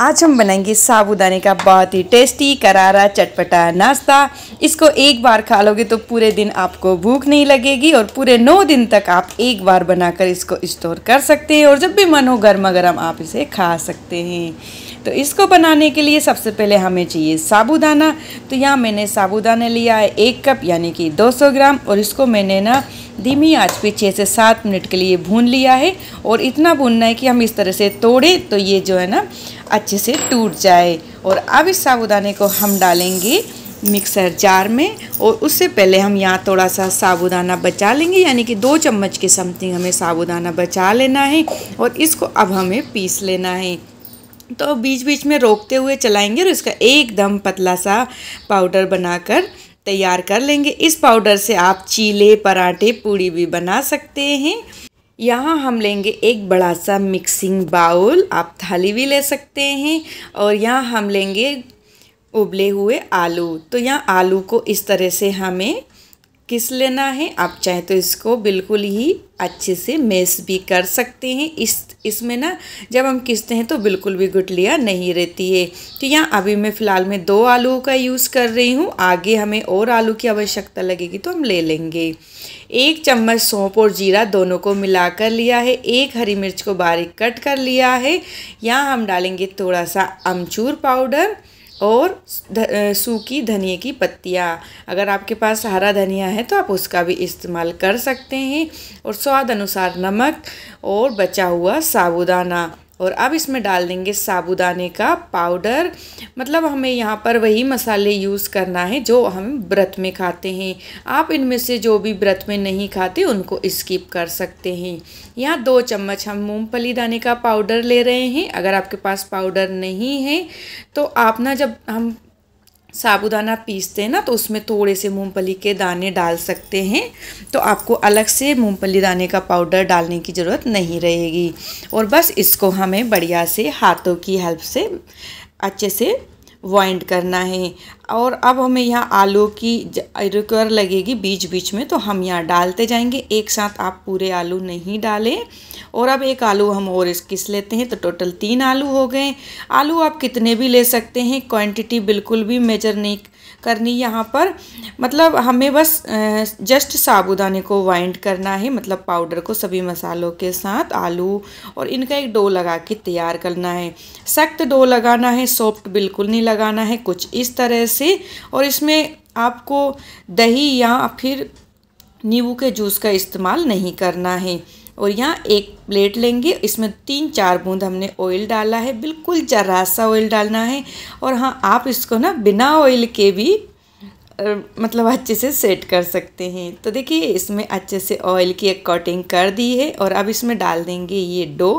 आज हम बनाएंगे साबूदाने का बहुत ही टेस्टी करारा चटपटा नाश्ता इसको एक बार खा लोगे तो पूरे दिन आपको भूख नहीं लगेगी और पूरे नौ दिन तक आप एक बार बनाकर इसको स्टोर कर सकते हैं और जब भी मन हो गर्मा गर्म आप इसे खा सकते हैं तो इसको बनाने के लिए सबसे पहले हमें चाहिए साबूदाना तो यहाँ मैंने साबूदाना लिया है एक कप यानी कि दो ग्राम और इसको मैंने ना धीमी आंच पे छः से सात मिनट के लिए भून लिया है और इतना भूनना है कि हम इस तरह से तोड़े तो ये जो है ना अच्छे से टूट जाए और अब इस साबुदाने को हम डालेंगे मिक्सर जार में और उससे पहले हम यहाँ थोड़ा सा साबुदाना बचा लेंगे यानी कि दो चम्मच के समथिंग हमें साबुदाना बचा लेना है और इसको अब हमें पीस लेना है तो बीच बीच में रोकते हुए चलाएंगे और इसका एकदम पतला सा पाउडर बनाकर तैयार कर लेंगे इस पाउडर से आप चीले पराठे पूड़ी भी बना सकते हैं यहाँ हम लेंगे एक बड़ा सा मिक्सिंग बाउल आप थाली भी ले सकते हैं और यहाँ हम लेंगे उबले हुए आलू तो यहाँ आलू को इस तरह से हमें किस लेना है आप चाहे तो इसको बिल्कुल ही अच्छे से मेस भी कर सकते हैं इस इसमें ना जब हम किसते हैं तो बिल्कुल भी गुटलियाँ नहीं रहती है तो यहाँ अभी मैं फ़िलहाल में दो आलू का यूज़ कर रही हूँ आगे हमें और आलू की आवश्यकता लगेगी तो हम ले लेंगे एक चम्मच सौंप और जीरा दोनों को मिला कर लिया है एक हरी मिर्च को बारीक कट कर लिया है यहाँ हम डालेंगे थोड़ा सा अमचूर पाउडर और ध, सूखी धनिए की पत्तियाँ अगर आपके पास हरा धनिया है तो आप उसका भी इस्तेमाल कर सकते हैं और स्वाद अनुसार नमक और बचा हुआ साबुदाना और अब इसमें डाल देंगे साबुदाने का पाउडर मतलब हमें यहाँ पर वही मसाले यूज़ करना है जो हम व्रत में खाते हैं आप इनमें से जो भी व्रत में नहीं खाते उनको स्किप कर सकते हैं यहाँ दो चम्मच हम मूंगफली दाने का पाउडर ले रहे हैं अगर आपके पास पाउडर नहीं है तो आप ना जब हम साबुदाना पीसते हैं ना तो उसमें थोड़े से मूंगफली के दाने डाल सकते हैं तो आपको अलग से मूंगफली दाने का पाउडर डालने की ज़रूरत नहीं रहेगी और बस इसको हमें बढ़िया से हाथों की हेल्प से अच्छे से वाइंड करना है और अब हमें यहाँ आलू की रिक्वायर लगेगी बीच बीच में तो हम यहाँ डालते जाएंगे एक साथ आप पूरे आलू नहीं डालें और अब एक आलू हम और किस लेते हैं तो टोटल तीन आलू हो गए आलू आप कितने भी ले सकते हैं क्वांटिटी बिल्कुल भी मेजर नहीं करनी यहाँ पर मतलब हमें बस जस्ट साबुदाने को वाइंड करना है मतलब पाउडर को सभी मसालों के साथ आलू और इनका एक डो लगा के तैयार करना है सख्त डो लगाना है सॉफ्ट बिल्कुल नहीं लगाना है कुछ इस तरह से और इसमें आपको दही या फिर नींबू के जूस का इस्तेमाल नहीं करना है और यहाँ एक प्लेट लेंगे इसमें तीन चार बूंद हमने ऑयल डाला है बिल्कुल जरा सा ऑयल डालना है और हाँ आप इसको ना बिना ऑयल के भी मतलब अच्छे से सेट कर सकते हैं तो देखिए इसमें अच्छे से ऑयल की एक कोटिंग कर दी है और अब इसमें डाल देंगे ये डो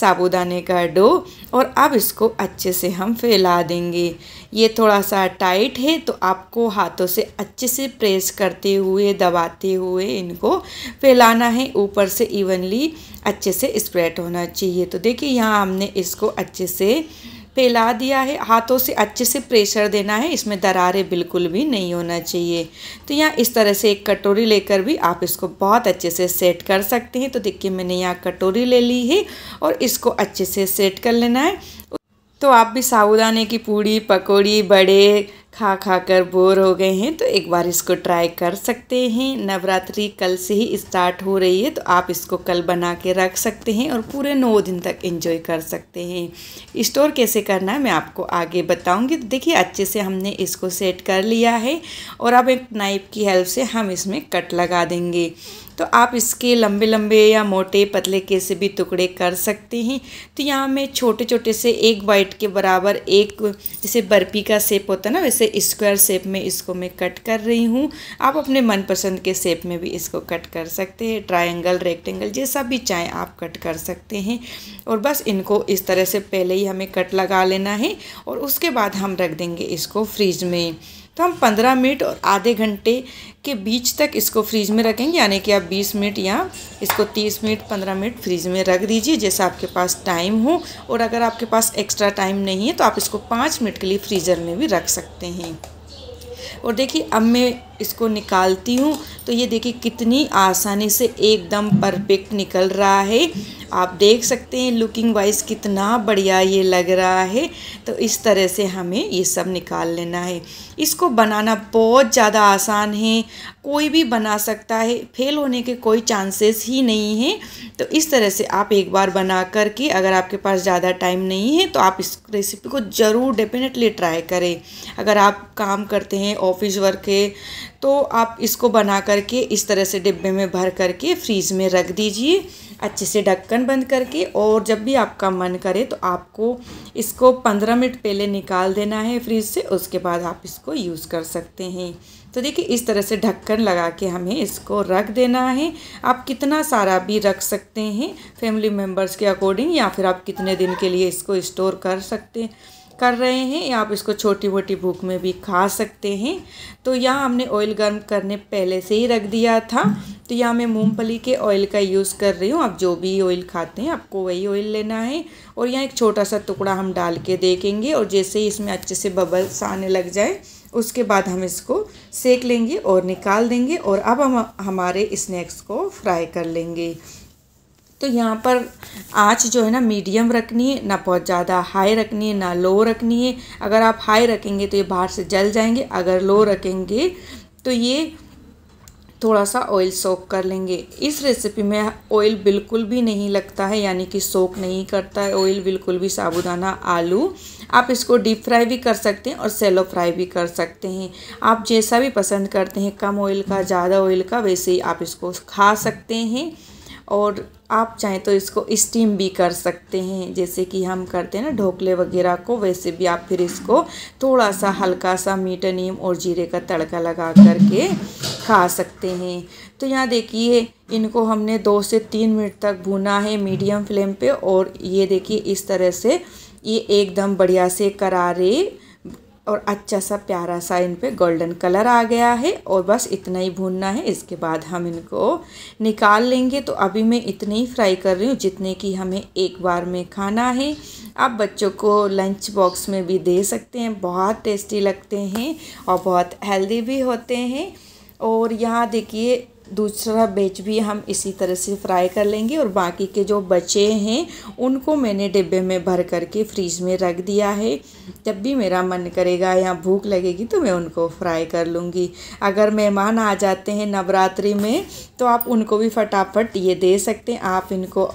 साबुदाने का डो और अब इसको अच्छे से हम फैला देंगे ये थोड़ा सा टाइट है तो आपको हाथों से अच्छे से प्रेस करते हुए दबाते हुए इनको फैलाना है ऊपर से इवनली अच्छे से स्प्रेड होना चाहिए तो देखिए यहाँ हमने इसको अच्छे से फैला दिया है हाथों से अच्छे से प्रेशर देना है इसमें दरारें बिल्कुल भी नहीं होना चाहिए तो यहाँ इस तरह से एक कटोरी लेकर भी आप इसको बहुत अच्छे से सेट कर सकते हैं तो देखिए मैंने यहाँ कटोरी ले ली है और इसको अच्छे से सेट कर लेना है तो आप भी साबुदाने की पूड़ी पकौड़ी बड़े खा खा कर बोर हो गए हैं तो एक बार इसको ट्राई कर सकते हैं नवरात्रि कल से ही स्टार्ट हो रही है तो आप इसको कल बना के रख सकते हैं और पूरे नौ दिन तक एंजॉय कर सकते हैं स्टोर कैसे करना है मैं आपको आगे बताऊंगी तो देखिए अच्छे से हमने इसको सेट कर लिया है और अब एक नाइफ की हेल्प से हम इसमें कट लगा देंगे तो आप इसके लंबे लंबे या मोटे पतले कैसे भी टुकड़े कर सकते हैं तो यहाँ मैं छोटे छोटे से एक बाइट के बराबर एक जैसे बर्फ़ी का शेप होता है ना वैसे स्क्वायर शेप में इसको मैं कट कर रही हूँ आप अपने मनपसंद के शेप में भी इसको कट कर सकते हैं ट्रायंगल रेक्टेंगल जैसा भी चाहें आप कट कर सकते हैं और बस इनको इस तरह से पहले ही हमें कट लगा लेना है और उसके बाद हम रख देंगे इसको फ्रिज में तो हम पंद्रह मिनट और आधे घंटे के बीच तक इसको फ्रीज में रखेंगे यानी कि आप बीस मिनट या इसको तीस मिनट पंद्रह मिनट फ्रीज में रख दीजिए जैसा आपके पास टाइम हो और अगर आपके पास एक्स्ट्रा टाइम नहीं है तो आप इसको पाँच मिनट के लिए फ्रीज़र में भी रख सकते हैं और देखिए अब मैं इसको निकालती हूँ तो ये देखिए कितनी आसानी से एकदम परफेक्ट निकल रहा है आप देख सकते हैं लुकिंग वाइज कितना बढ़िया ये लग रहा है तो इस तरह से हमें ये सब निकाल लेना है इसको बनाना बहुत ज़्यादा आसान है कोई भी बना सकता है फेल होने के कोई चांसेस ही नहीं है तो इस तरह से आप एक बार बना कर के अगर आपके पास ज़्यादा टाइम नहीं है तो आप इस रेसिपी को ज़रूर डेफिनेटली ट्राई करें अगर आप काम करते हैं ऑफिस वर्क है तो आप इसको बना करके इस तरह से डिब्बे में भर करके फ्रीज़ में रख दीजिए अच्छे से ढक्कन बंद करके और जब भी आपका मन करे तो आपको इसको पंद्रह मिनट पहले निकाल देना है फ्रीज से उसके बाद आप इसको यूज़ कर सकते हैं तो देखिए इस तरह से ढक्कन लगा के हमें इसको रख देना है आप कितना सारा भी रख सकते हैं फैमिली मेम्बर्स के अकॉर्डिंग या फिर आप कितने दिन के लिए इसको स्टोर कर सकते हैं कर रहे हैं या आप इसको छोटी मोटी भूख में भी खा सकते हैं तो यहाँ हमने ऑयल गर्म करने पहले से ही रख दिया था तो यहाँ मैं मूंगफली के ऑयल का यूज़ कर रही हूँ आप जो भी ऑयल खाते हैं आपको वही ऑयल लेना है और यहाँ एक छोटा सा टुकड़ा हम डाल के देखेंगे और जैसे ही इसमें अच्छे से बबल्स आने लग जाए उसके बाद हम इसको सेक लेंगे और निकाल देंगे और अब हम हमारे स्नैक्स को फ्राई कर लेंगे तो यहाँ पर आँच जो है ना मीडियम रखनी है ना बहुत ज़्यादा हाई रखनी है ना लो रखनी है अगर आप हाई रखेंगे तो ये बाहर से जल जाएंगे अगर लो रखेंगे तो ये थोड़ा सा ऑयल सोक कर लेंगे इस रेसिपी में ऑयल बिल्कुल भी नहीं लगता है यानी कि सोक नहीं करता है ऑयल बिल्कुल भी साबुदाना आलू आप इसको डीप फ्राई भी कर सकते हैं और सेलो फ्राई भी कर सकते हैं आप जैसा भी पसंद करते हैं कम ऑयल का ज़्यादा ऑयल का वैसे ही आप इसको खा सकते हैं और आप चाहें तो इसको स्टीम भी कर सकते हैं जैसे कि हम करते हैं ना ढोकले वगैरह को वैसे भी आप फिर इसको थोड़ा सा हल्का सा मीठा नीम और जीरे का तड़का लगा करके खा सकते हैं तो यहाँ देखिए इनको हमने दो से तीन मिनट तक भुना है मीडियम फ्लेम पे और ये देखिए इस तरह से ये एकदम बढ़िया से करारे और अच्छा सा प्यारा सा इन पर गोल्डन कलर आ गया है और बस इतना ही भूनना है इसके बाद हम इनको निकाल लेंगे तो अभी मैं इतने ही फ्राई कर रही हूँ जितने की हमें एक बार में खाना है आप बच्चों को लंच बॉक्स में भी दे सकते हैं बहुत टेस्टी लगते हैं और बहुत हेल्दी भी होते हैं और यहाँ देखिए दूसरा बेच भी हम इसी तरह से फ्राई कर लेंगे और बाकी के जो बचे हैं उनको मैंने डिब्बे में भर करके फ्रीज में रख दिया है जब भी मेरा मन करेगा या भूख लगेगी तो मैं उनको फ्राई कर लूँगी अगर मेहमान आ जाते हैं नवरात्रि में तो आप उनको भी फटाफट ये दे सकते हैं आप इनको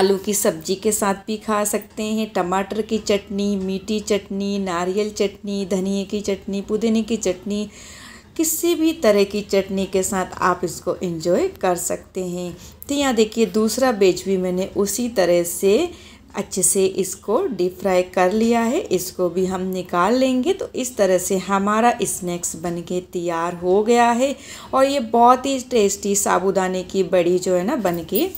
आलू की सब्जी के साथ भी खा सकते हैं टमाटर की चटनी मीठी चटनी नारियल चटनी धनिए की चटनी पुदीने की चटनी किसी भी तरह की चटनी के साथ आप इसको इंजॉय कर सकते हैं तो यहाँ देखिए दूसरा बेज भी मैंने उसी तरह से अच्छे से इसको डीप फ्राई कर लिया है इसको भी हम निकाल लेंगे तो इस तरह से हमारा स्नैक्स बन के तैयार हो गया है और ये बहुत ही टेस्टी साबुदाने की बड़ी जो है ना बन के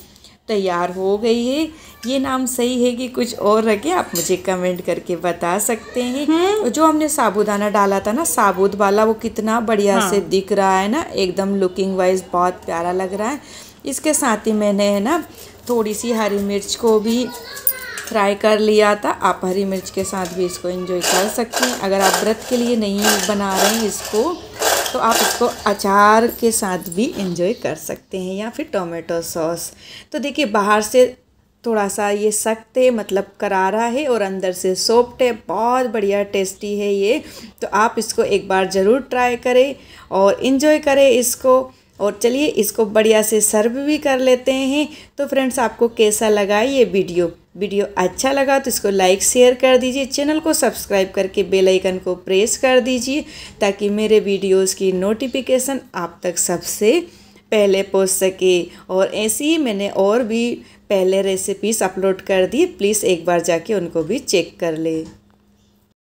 तैयार हो गई है ये नाम सही है कि कुछ और रखे आप मुझे कमेंट करके बता सकते हैं हम्म। जो हमने साबुदाना डाला था ना साबुत वाला वो कितना बढ़िया हाँ। से दिख रहा है ना एकदम लुकिंग वाइज बहुत प्यारा लग रहा है इसके साथ ही मैंने है ना थोड़ी सी हरी मिर्च को भी फ्राई कर लिया था आप हरी मिर्च के साथ भी इसको इंजॉय कर सकते हैं अगर आप व्रत के लिए नहीं बना रहे हैं इसको तो आप इसको अचार के साथ भी इंजॉय कर सकते हैं या फिर टोमेटो सॉस तो देखिए बाहर से थोड़ा सा ये सख्त है मतलब करारा है और अंदर से सॉफ्ट है बहुत बढ़िया टेस्टी है ये तो आप इसको एक बार ज़रूर ट्राई करें और इन्जॉय करें इसको और चलिए इसको बढ़िया से सर्व भी कर लेते हैं तो फ्रेंड्स आपको कैसा लगा ये वीडियो वीडियो अच्छा लगा तो इसको लाइक शेयर कर दीजिए चैनल को सब्सक्राइब करके बेल आइकन को प्रेस कर दीजिए ताकि मेरे वीडियोस की नोटिफिकेशन आप तक सबसे पहले पहुंच सके और ऐसे ही मैंने और भी पहले रेसिपीज़ अपलोड कर दी प्लीज़ एक बार जाके उनको भी चेक कर लें